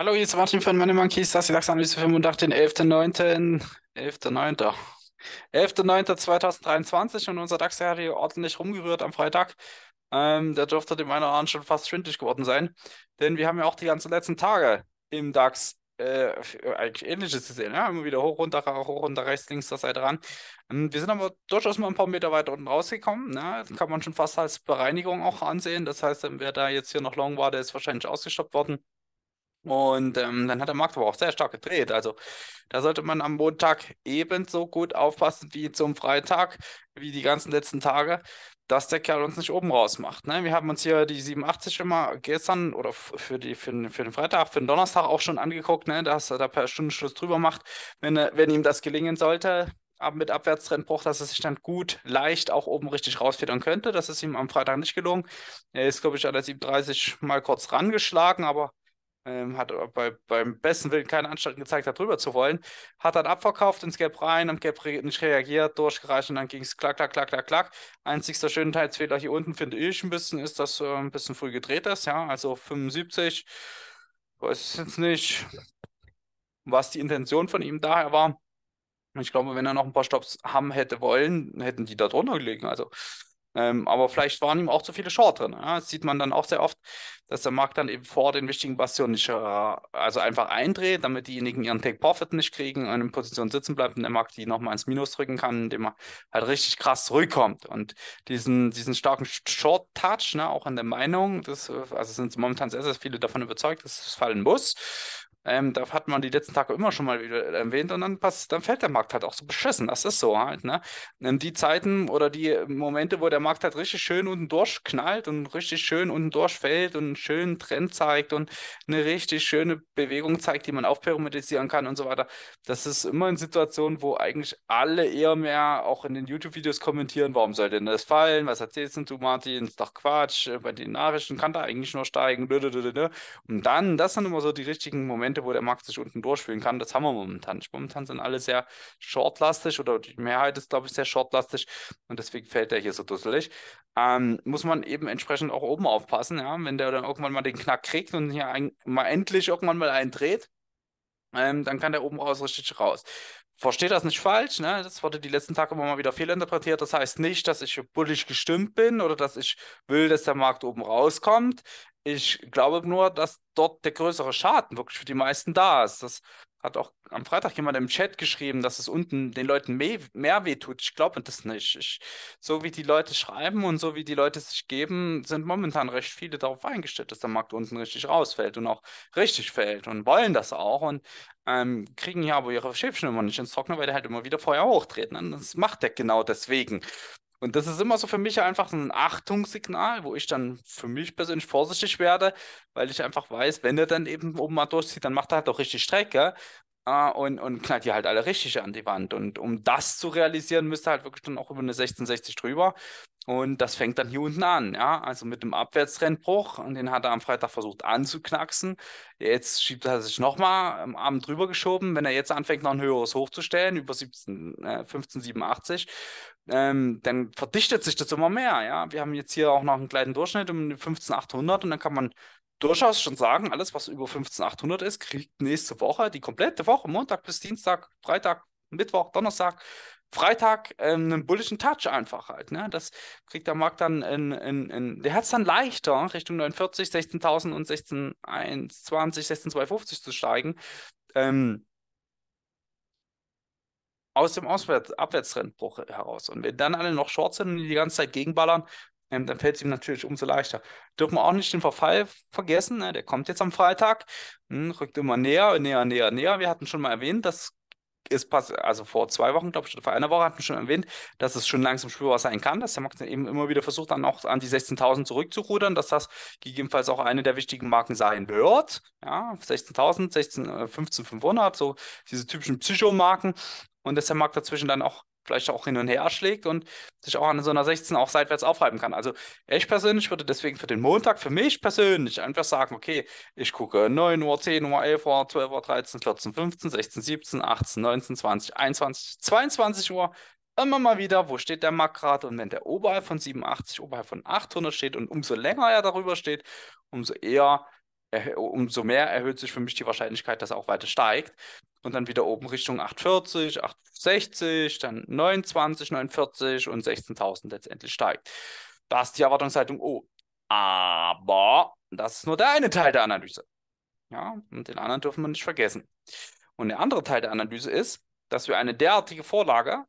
Hallo, hier ist Martin von Money Monkeys, das ist die Lachsanalyse den 11.9. 11.9. 11.9.2023 und unser DAX hat hier ordentlich rumgerührt am Freitag. Ähm, der dürfte dem einen oder anderen schon fast schwindlig geworden sein, denn wir haben ja auch die ganzen letzten Tage im DAX äh, eigentlich Ähnliches gesehen. Ja? Immer wieder hoch, runter, hoch, runter, rechts, links, das Seite ran. Ähm, wir sind aber durchaus mal ein paar Meter weiter unten rausgekommen. Ne? Kann man schon fast als Bereinigung auch ansehen. Das heißt, wer da jetzt hier noch long war, der ist wahrscheinlich ausgestoppt worden. Und ähm, dann hat der Markt aber auch sehr stark gedreht. Also da sollte man am Montag ebenso gut aufpassen wie zum Freitag, wie die ganzen letzten Tage, dass der Kerl uns nicht oben raus macht. Ne? Wir haben uns hier die 87 immer gestern oder für, die, für, den, für den Freitag, für den Donnerstag auch schon angeguckt, ne? dass er da per Stundenschluss drüber macht. Wenn, wenn ihm das gelingen sollte, mit Abwärtstrendbruch, dass er sich dann gut, leicht auch oben richtig rausfedern könnte. Das ist ihm am Freitag nicht gelungen. Er ist, glaube ich, an der 37 mal kurz rangeschlagen, aber ähm, hat bei, beim besten Willen keine Anstalten gezeigt, darüber zu wollen, hat dann abverkauft ins Gap rein, am Gap re nicht reagiert, durchgereicht und dann ging es klack, klack, klack, klack, klack. Einzigster Teilsfehler hier unten finde ich ein bisschen ist, dass äh, ein bisschen früh gedreht ist, ja, also 75, weiß jetzt nicht, was die Intention von ihm daher war. Ich glaube, wenn er noch ein paar Stops haben hätte wollen, hätten die da drunter gelegen, also ähm, aber vielleicht waren ihm auch zu viele Short drin. Ja? Das sieht man dann auch sehr oft, dass der Markt dann eben vor den wichtigen Bastionen nicht, äh, also einfach eindreht, damit diejenigen ihren Take-Profit nicht kriegen und in Position sitzen bleibt und der Markt die nochmal ins Minus drücken kann, indem er halt richtig krass zurückkommt. Und diesen, diesen starken Short-Touch, ne, auch in der Meinung, das, äh, also sind momentan sehr, sehr viele davon überzeugt, dass es fallen muss ähm, da hat man die letzten Tage immer schon mal wieder erwähnt und dann, passt, dann fällt der Markt halt auch so beschissen. Das ist so halt, ne? Die Zeiten oder die Momente, wo der Markt halt richtig schön unten durchknallt und richtig schön unten durchfällt und einen schönen Trend zeigt und eine richtig schöne Bewegung zeigt, die man aufperimetisieren kann und so weiter. Das ist immer in Situationen, wo eigentlich alle eher mehr auch in den YouTube-Videos kommentieren, warum soll denn das fallen? Was erzählst denn du, Martin? Ist doch Quatsch. Bei den Nachrichten kann da eigentlich nur steigen. Und dann, das sind immer so die richtigen Momente Momente, wo der Markt sich unten durchfühlen kann. Das haben wir momentan nicht. Momentan sind alle sehr shortlastig oder die Mehrheit ist, glaube ich, sehr shortlastig und deswegen fällt der hier so dusselig. Ähm, muss man eben entsprechend auch oben aufpassen, ja? wenn der dann irgendwann mal den Knack kriegt und hier ein, mal endlich irgendwann mal einen ähm, dann kann der oben raus richtig raus. Versteht das nicht falsch, ne? Das wurde die letzten Tage immer mal wieder fehlinterpretiert. Das heißt nicht, dass ich bullig gestimmt bin oder dass ich will, dass der Markt oben rauskommt. Ich glaube nur, dass dort der größere Schaden wirklich für die meisten da ist. Das hat auch am Freitag jemand im Chat geschrieben, dass es unten den Leuten mehr, mehr wehtut. Ich glaube das nicht. Ich, so wie die Leute schreiben und so wie die Leute sich geben, sind momentan recht viele darauf eingestellt, dass der Markt unten richtig rausfällt und auch richtig fällt und wollen das auch und ähm, kriegen ja aber ihre Schäfchen immer nicht ins Trockene, weil die halt immer wieder Feuer hochtreten. Und das macht der genau deswegen. Und das ist immer so für mich einfach ein Achtungssignal, wo ich dann für mich persönlich vorsichtig werde, weil ich einfach weiß, wenn er dann eben oben mal durchzieht, dann macht er halt auch richtig Strecke. Uh, und, und knallt die halt alle richtig an die Wand. Und um das zu realisieren, müsste halt wirklich dann auch über eine 1660 drüber. Und das fängt dann hier unten an, ja. Also mit einem Abwärtstrendbruch, und den hat er am Freitag versucht anzuknacksen. Jetzt schiebt er sich nochmal am Abend drüber geschoben. Wenn er jetzt anfängt, noch ein höheres hochzustellen, über 17, äh, 1587, ähm, dann verdichtet sich das immer mehr, ja. Wir haben jetzt hier auch noch einen kleinen Durchschnitt um 15800 und dann kann man durchaus schon sagen, alles, was über 15800 ist, kriegt nächste Woche, die komplette Woche, Montag bis Dienstag, Freitag, Mittwoch, Donnerstag, Freitag ähm, einen bullischen Touch einfach halt. Ne? Das kriegt der Markt dann, in, in, in der hat es dann leichter, Richtung 49, 16.000 und 16.120, 16.250 zu steigen. Ähm, aus dem Auswärts Abwärtstrendbruch heraus. Und wenn dann alle noch short sind und die ganze Zeit gegenballern, ähm, dann fällt es ihm natürlich umso leichter. Dürfen wir auch nicht den Verfall vergessen, ne? der kommt jetzt am Freitag, hm, rückt immer näher, näher, näher, näher. Wir hatten schon mal erwähnt, dass es pass also vor zwei Wochen, glaube ich, oder vor einer Woche hatten wir schon erwähnt, dass es schon langsam spürbar sein kann, dass der Markt eben immer wieder versucht, dann auch an die 16.000 zurückzurudern, dass das gegebenenfalls auch eine der wichtigen Marken sein wird. Ja, 16.000, 16, 15.500, so diese typischen Psychomarken. Und dass der Markt dazwischen dann auch vielleicht auch hin und her schlägt und sich auch an so einer 16 auch seitwärts aufreiben kann. Also ich persönlich würde deswegen für den Montag, für mich persönlich, einfach sagen, okay, ich gucke 9 Uhr, 10 Uhr, 11 Uhr, 12 Uhr, 13, 14, 15, 16, 17, 18, 19, 20, 21, 22 Uhr, immer mal wieder, wo steht der Markt gerade und wenn der oberhalb von 87, oberhalb von 800 steht und umso länger er darüber steht, umso eher, umso mehr erhöht sich für mich die Wahrscheinlichkeit, dass er auch weiter steigt und dann wieder oben Richtung 840, 860, dann 29, 49 und 16.000 letztendlich steigt. Das ist die Erwartungshaltung O. Oh, aber das ist nur der eine Teil der Analyse. Ja, und den anderen dürfen wir nicht vergessen. Und der andere Teil der Analyse ist, dass wir eine derartige Vorlage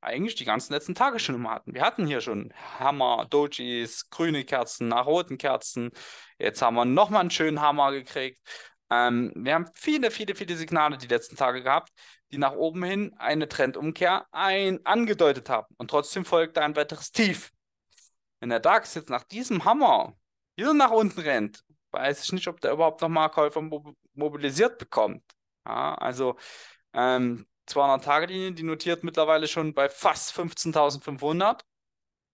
eigentlich die ganzen letzten Tage schon immer hatten. Wir hatten hier schon Hammer, Dojis, grüne Kerzen, nach roten Kerzen. Jetzt haben wir nochmal einen schönen Hammer gekriegt. Ähm, wir haben viele, viele, viele Signale die letzten Tage gehabt, die nach oben hin eine Trendumkehr ein angedeutet haben. Und trotzdem folgte ein weiteres Tief. Wenn der DAX jetzt nach diesem Hammer wieder nach unten rennt, weiß ich nicht, ob der überhaupt nochmal Käufer mobilisiert bekommt. Ja, also ähm, 200-Tage-Linie, die notiert mittlerweile schon bei fast 15.500.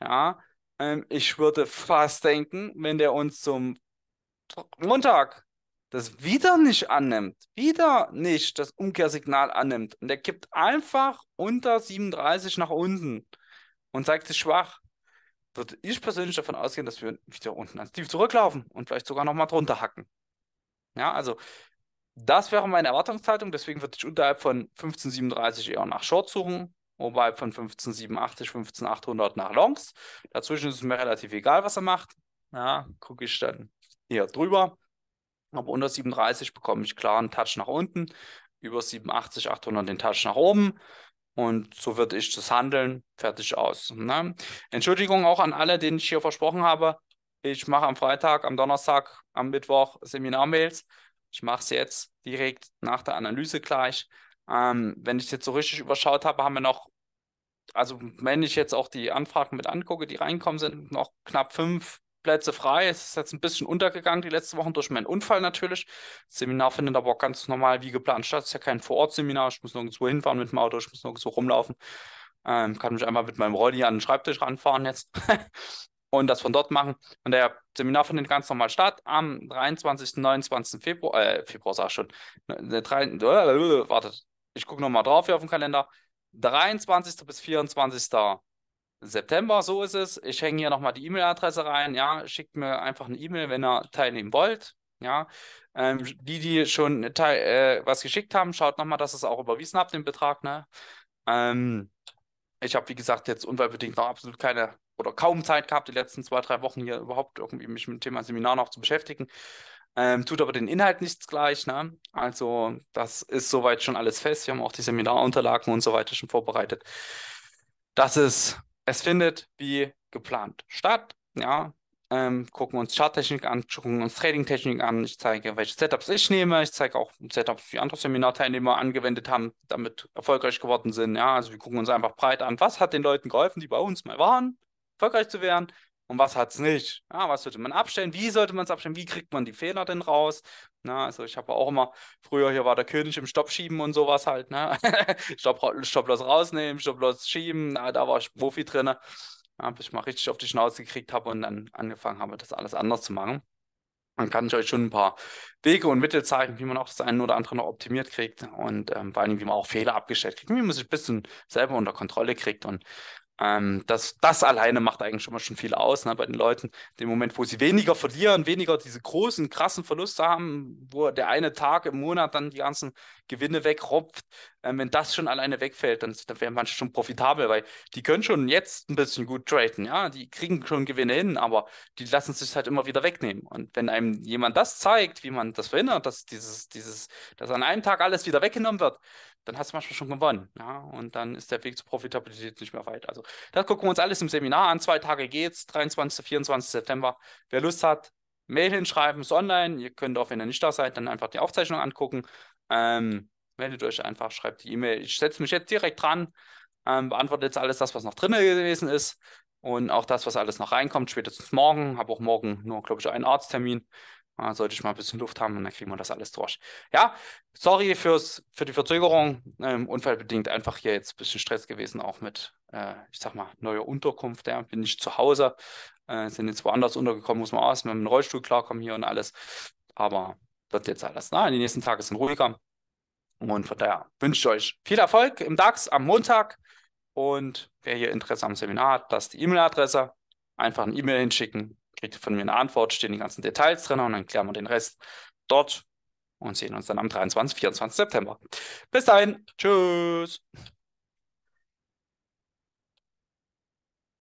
Ja, ähm, ich würde fast denken, wenn der uns zum Montag das wieder nicht annimmt, wieder nicht das Umkehrsignal annimmt und der kippt einfach unter 37 nach unten und zeigt sich schwach, würde ich persönlich davon ausgehen, dass wir wieder unten ans Tief zurücklaufen und vielleicht sogar nochmal drunter hacken. Ja, also das wäre meine Erwartungshaltung, deswegen würde ich unterhalb von 1537 eher nach Short suchen, oberhalb von 1587, 15800 nach Longs. Dazwischen ist es mir relativ egal, was er macht. Ja, gucke ich dann eher drüber. Aber unter 37 bekomme ich klar einen Touch nach unten, über 87, 800 den Touch nach oben. Und so würde ich das Handeln fertig aus. Ne? Entschuldigung auch an alle, denen ich hier versprochen habe. Ich mache am Freitag, am Donnerstag, am Mittwoch Seminarmails. Ich mache es jetzt direkt nach der Analyse gleich. Ähm, wenn ich es jetzt so richtig überschaut habe, haben wir noch, also wenn ich jetzt auch die Anfragen mit angucke, die reinkommen sind, noch knapp fünf Plätze frei. Es ist jetzt ein bisschen untergegangen die letzten Wochen durch meinen Unfall natürlich. Das Seminar findet aber auch ganz normal wie geplant statt. Es ist ja kein Vorortseminar. Ich muss nirgendwo hinfahren mit dem Auto, ich muss nirgendwo rumlaufen. Ähm, kann mich einmal mit meinem Rolli an den Schreibtisch ranfahren jetzt und das von dort machen. Und der Seminar findet ganz normal statt am 23. 29. Februar, äh, Februar sag ich schon. Ne, ne drei, äh, wartet, ich gucke nochmal drauf hier auf dem Kalender. 23. bis 24. September, so ist es. Ich hänge hier nochmal die E-Mail-Adresse rein. Ja, schickt mir einfach eine E-Mail, wenn ihr teilnehmen wollt. Ja, ähm, die, die schon äh, was geschickt haben, schaut nochmal, dass es auch überwiesen habt, den Betrag. Ne? Ähm, ich habe, wie gesagt, jetzt unfallbedingt noch absolut keine oder kaum Zeit gehabt, die letzten zwei, drei Wochen hier überhaupt irgendwie mich mit dem Thema Seminar noch zu beschäftigen. Ähm, tut aber den Inhalt nichts gleich. Ne? Also, das ist soweit schon alles fest. Wir haben auch die Seminarunterlagen und so weiter schon vorbereitet. Das ist es findet wie geplant statt. Ja, ähm, gucken uns Charttechnik an, gucken uns Tradingtechnik an. Ich zeige, welche Setups ich nehme. Ich zeige auch Setups, die andere Seminarteilnehmer angewendet haben, damit erfolgreich geworden sind. Ja, also wir gucken uns einfach breit an, was hat den Leuten geholfen, die bei uns mal waren, erfolgreich zu werden und was hat es nicht. Ja, was sollte man abstellen? Wie sollte man es abstellen? Wie kriegt man die Fehler denn raus? Na, ne? also ich habe auch immer, früher hier war der König im Stoppschieben und sowas halt, ne? Stopp, Stopplos rausnehmen, Stopplos schieben, na, da war ich Profi drin, ja, bis ich mal richtig auf die Schnauze gekriegt habe und dann angefangen habe, das alles anders zu machen. Dann kann ich euch schon ein paar Wege und Mittel zeigen, wie man auch das eine oder andere noch optimiert kriegt und ähm, vor allem, wie man auch Fehler abgestellt kriegt, wie man sich ein bisschen selber unter Kontrolle kriegt und ähm, das, das alleine macht eigentlich schon mal schon viel aus ne, bei den Leuten. Den Moment, wo sie weniger verlieren, weniger diese großen, krassen Verluste haben, wo der eine Tag im Monat dann die ganzen Gewinne wegropft, ähm, wenn das schon alleine wegfällt, dann, dann wären manche schon profitabel, weil die können schon jetzt ein bisschen gut traden, ja, die kriegen schon Gewinne hin, aber die lassen sich halt immer wieder wegnehmen. Und wenn einem jemand das zeigt, wie man das verhindert, dass dieses, dieses, dass an einem Tag alles wieder weggenommen wird, dann hast du manchmal schon gewonnen. Ja? Und dann ist der Weg zur Profitabilität nicht mehr weit. Also, das gucken wir uns alles im Seminar an. Zwei Tage geht's, 23. 24. September. Wer Lust hat, Mail hinschreiben, ist online. Ihr könnt auch, wenn ihr nicht da seid, dann einfach die Aufzeichnung angucken. Ähm, meldet euch einfach, schreibt die E-Mail. Ich setze mich jetzt direkt dran, ähm, beantworte jetzt alles das, was noch drin gewesen ist und auch das, was alles noch reinkommt, spätestens morgen. Habe auch morgen nur, glaube ich, einen Arzttermin sollte ich mal ein bisschen Luft haben und dann kriegen wir das alles durch. Ja, sorry fürs, für die Verzögerung. Ähm, unfallbedingt einfach hier jetzt ein bisschen Stress gewesen, auch mit, äh, ich sag mal, neuer Unterkunft. Ja. Bin ich zu Hause, äh, sind jetzt woanders untergekommen, muss man aus, mit dem Rollstuhl klarkommen hier und alles. Aber wird jetzt alles. Na, ne? die nächsten Tage sind ruhiger. Und von daher wünsche ich euch viel Erfolg im DAX am Montag. Und wer hier Interesse am Seminar hat, das ist die E-Mail-Adresse. Einfach eine E-Mail hinschicken kriegt ihr von mir eine Antwort, stehen die ganzen Details drin und dann klären wir den Rest dort und sehen uns dann am 23. 24. September. Bis dahin, tschüss.